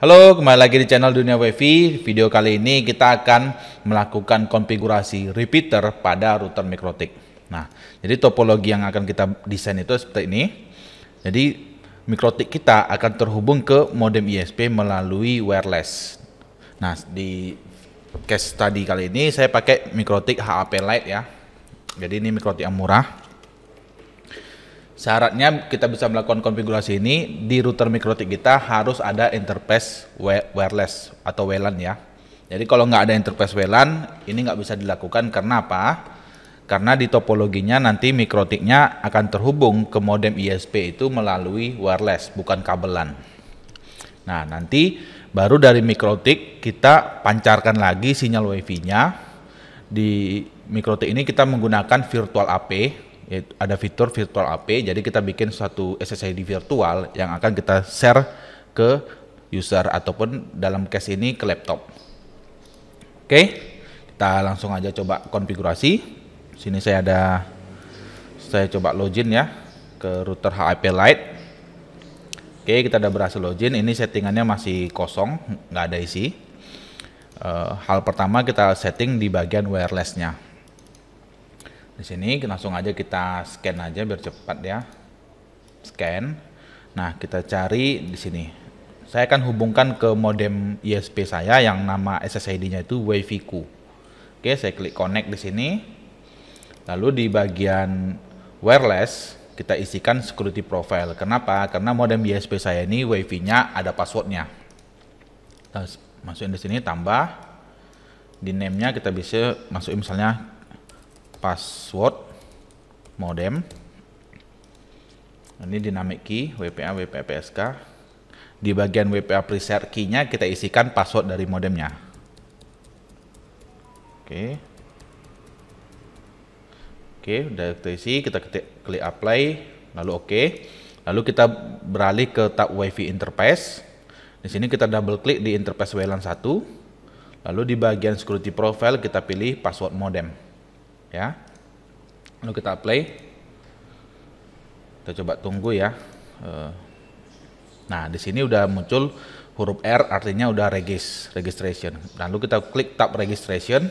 Halo, kembali lagi di channel Dunia Wifi. Video kali ini kita akan melakukan konfigurasi repeater pada router mikrotik. Nah, jadi topologi yang akan kita desain itu seperti ini. Jadi mikrotik kita akan terhubung ke modem ISP melalui wireless. Nah, di case tadi kali ini saya pakai mikrotik HAP Lite ya. Jadi ini mikrotik yang murah. Syaratnya kita bisa melakukan konfigurasi ini di router mikrotik kita harus ada interface wireless atau WLAN ya. Jadi kalau nggak ada interface WLAN ini nggak bisa dilakukan karena apa? Karena di topologinya nanti mikrotiknya akan terhubung ke modem ISP itu melalui wireless bukan kabelan. Nah nanti baru dari mikrotik kita pancarkan lagi sinyal WiFi-nya di mikrotik ini kita menggunakan virtual AP ada fitur virtual AP jadi kita bikin suatu SSID virtual yang akan kita share ke user ataupun dalam case ini ke laptop oke kita langsung aja coba konfigurasi sini saya ada saya coba login ya ke router HP Lite oke kita udah berhasil login ini settingannya masih kosong nggak ada isi uh, hal pertama kita setting di bagian wirelessnya di sini langsung aja kita scan aja biar cepat ya. Scan. Nah, kita cari di sini. Saya akan hubungkan ke modem ISP saya yang nama SSID-nya itu Wifiku. Oke, saya klik connect di sini. Lalu di bagian wireless kita isikan security profile. Kenapa? Karena modem ISP saya ini wifi nya ada passwordnya. masukin di sini tambah. Di name-nya kita bisa masukin misalnya password modem ini dynamic key WPA WPA di bagian WPA preset key kita isikan password dari modemnya oke oke udah kita isi kita ketik, klik apply lalu oke lalu kita beralih ke tab wifi interface di sini kita double klik di interface WLAN 1 lalu di bagian security profile kita pilih password modem ya lalu kita play kita coba tunggu ya eh, nah di sini udah muncul huruf R artinya udah regis registration lalu kita klik tab registration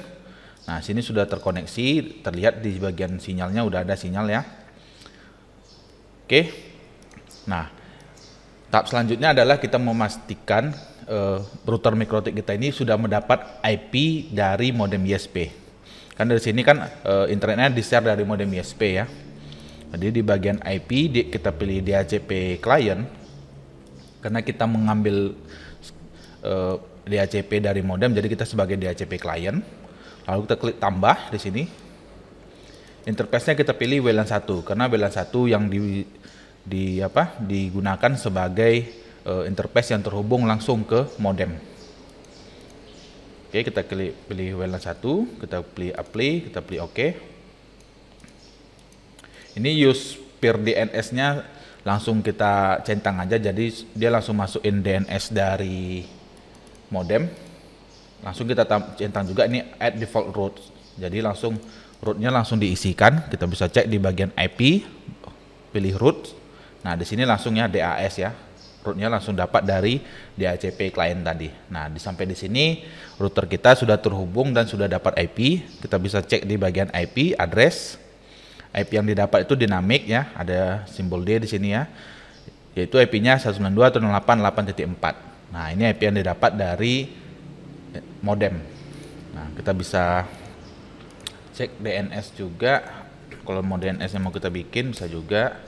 nah sini sudah terkoneksi terlihat di bagian sinyalnya udah ada sinyal ya oke nah tab selanjutnya adalah kita memastikan eh, router mikrotik kita ini sudah mendapat IP dari modem ISP kan dari sini kan e, internetnya di share dari modem ISP ya jadi di bagian IP di, kita pilih DHCP client karena kita mengambil e, eh, DHCP dari modem jadi kita sebagai DHCP client lalu kita klik tambah di sini interface-nya kita pilih WLAN 1 karena WLAN 1 yang di di apa digunakan sebagai e, interface yang terhubung langsung ke modem. Oke, kita klik pilih WLAN 1, kita pilih apply, kita pilih OK. Ini use peer DNS-nya langsung kita centang aja jadi dia langsung masukin DNS dari modem. Langsung kita centang juga ini add default root. Jadi langsung rootnya langsung diisikan, kita bisa cek di bagian IP, pilih root. Nah, di sini langsungnya DAS ya rootnya langsung dapat dari DHCP klien tadi. Nah, di sampai di sini router kita sudah terhubung dan sudah dapat IP. Kita bisa cek di bagian IP address. IP yang didapat itu dinamik ya, ada simbol D di sini ya. Yaitu IP-nya 192.168.4. Nah, ini IP yang didapat dari eh, modem. Nah, kita bisa cek DNS juga. Kalau mau DNS yang mau kita bikin bisa juga.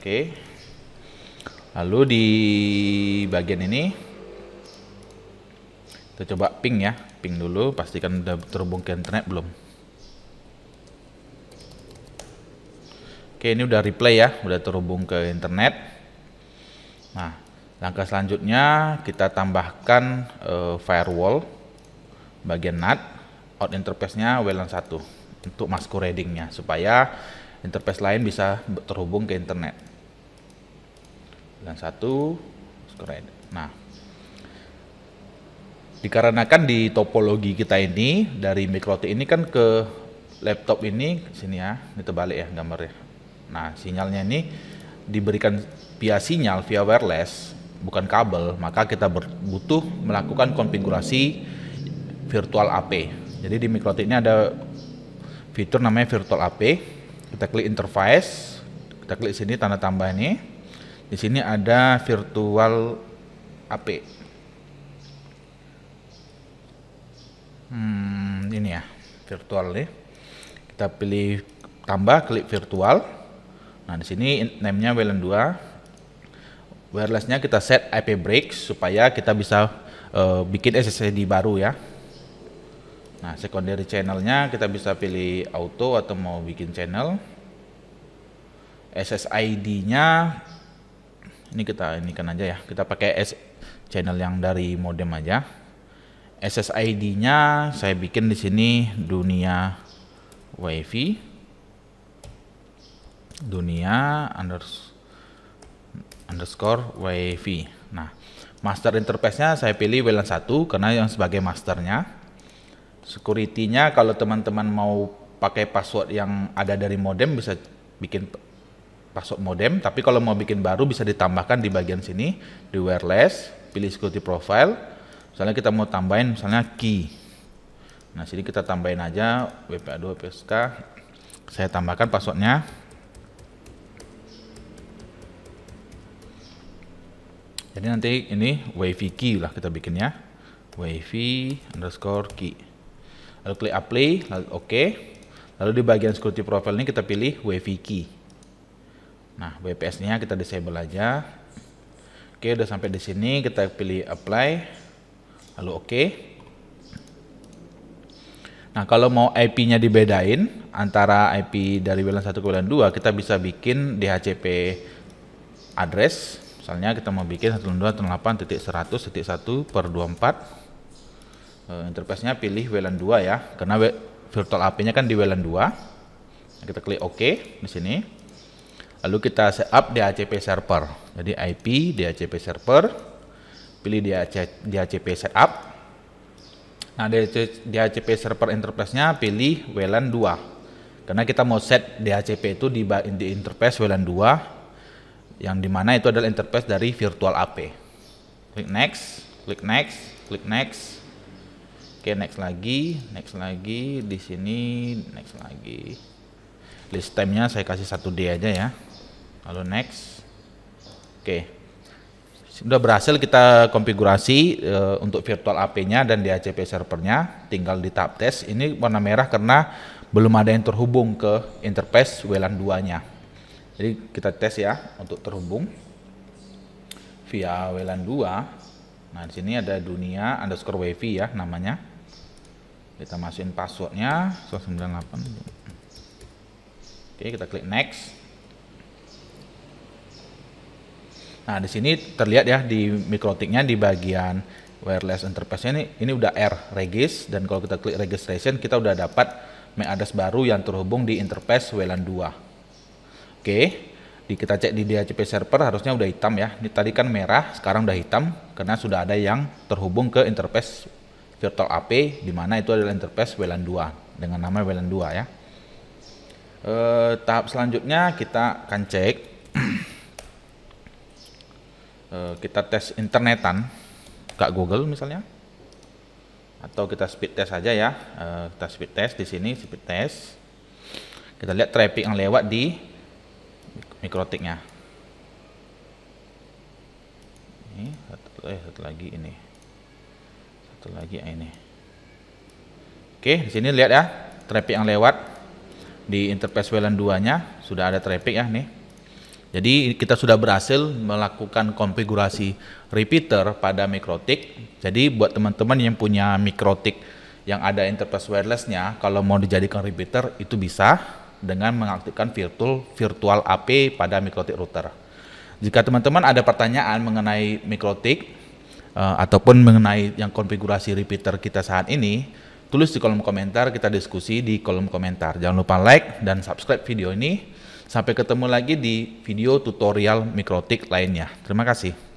Oke. Lalu di bagian ini kita coba ping ya, ping dulu pastikan udah terhubung ke internet belum. Oke, ini udah replay ya, udah terhubung ke internet. Nah, langkah selanjutnya kita tambahkan uh, firewall bagian NAT out interface-nya WLAN 1 untuk masquerading-nya supaya interface lain bisa terhubung ke internet. Nah, satu square nah dikarenakan di topologi kita ini dari mikrotik ini kan ke laptop ini sini ya ini terbalik ya gambarnya nah sinyalnya ini diberikan via sinyal via wireless bukan kabel maka kita butuh melakukan konfigurasi virtual AP jadi di mikrotik ini ada fitur namanya virtual AP kita klik interface kita klik sini tanda tambah ini di sini ada virtual AP. Hmm, ini ya, virtual nih. Kita pilih tambah, klik virtual. Nah, di sini name-nya wlan 2. Wireless-nya kita set IP break supaya kita bisa uh, bikin SSID baru ya. Nah, secondary channelnya kita bisa pilih auto atau mau bikin channel. SSID-nya ini kita ini kan aja ya kita pakai S channel yang dari modem aja SSID nya saya bikin di sini dunia wifi dunia underscore wifi nah master interface nya saya pilih WLAN 1 karena yang sebagai masternya security nya kalau teman-teman mau pakai password yang ada dari modem bisa bikin password modem, tapi kalau mau bikin baru bisa ditambahkan di bagian sini di wireless, pilih security profile. Misalnya kita mau tambahin misalnya key. Nah, sini kita tambahin aja WPA2 PSK. Saya tambahkan passwordnya. Jadi nanti ini wifi key lah kita bikinnya. Wifi underscore key. Lalu klik apply, lalu oke. Okay. Lalu di bagian security profile ini kita pilih wifi key. Nah, wps nya kita disable aja. Oke, udah sampai di sini kita pilih apply. Lalu oke. Nah, kalau mau IP-nya dibedain antara IP dari WLAN 1 ke WLAN 2, kita bisa bikin DHCP address. Misalnya kita mau bikin satu per 24. empat, eh, interface-nya pilih WLAN 2 ya, karena virtual AP-nya kan di WLAN nah, 2. kita klik OK di sini. Lalu kita setup DHCP server. Jadi IP DHCP server, pilih DHCP setup. Nah, DHCP server interface nya pilih WLAN 2. Karena kita mau set DHCP itu di, di interface WLAN 2 yang dimana itu adalah interface dari virtual AP. Klik next, klik next, klik next. Oke, next lagi, next lagi, di sini next lagi list time-nya saya kasih 1D aja ya. Lalu next. Oke. Sudah berhasil kita konfigurasi e, untuk virtual AP-nya dan DHCP nya Tinggal di tab test. Ini warna merah karena belum ada yang terhubung ke interface WLAN 2-nya. Jadi kita tes ya untuk terhubung via WLAN 2. Nah, di sini ada dunia underscore wifi ya namanya. Kita masukin passwordnya 98. Oke, kita klik next. Nah, di sini terlihat ya di mikrotiknya di bagian wireless interface ini ini udah R regis dan kalau kita klik registration kita udah dapat MAC address baru yang terhubung di interface WLAN 2. Oke. Di kita cek di DHCP server harusnya udah hitam ya. Ini tadi kan merah, sekarang udah hitam karena sudah ada yang terhubung ke interface virtual AP di mana itu adalah interface WLAN 2 dengan nama WLAN 2 ya eh, tahap selanjutnya kita akan cek eh, kita tes internetan gak Google misalnya atau kita speed test aja ya eh, kita speed test di sini speed test kita lihat traffic yang lewat di mikrotiknya ini satu, eh, satu lagi ini satu lagi ah, ini oke di sini lihat ya traffic yang lewat di interface WLAN 2-nya sudah ada traffic ya nih. Jadi kita sudah berhasil melakukan konfigurasi repeater pada mikrotik. Jadi buat teman-teman yang punya mikrotik yang ada interface wirelessnya, kalau mau dijadikan repeater itu bisa dengan mengaktifkan virtual virtual AP pada mikrotik router. Jika teman-teman ada pertanyaan mengenai mikrotik uh, ataupun mengenai yang konfigurasi repeater kita saat ini, tulis di kolom komentar, kita diskusi di kolom komentar. Jangan lupa like dan subscribe video ini. Sampai ketemu lagi di video tutorial mikrotik lainnya. Terima kasih.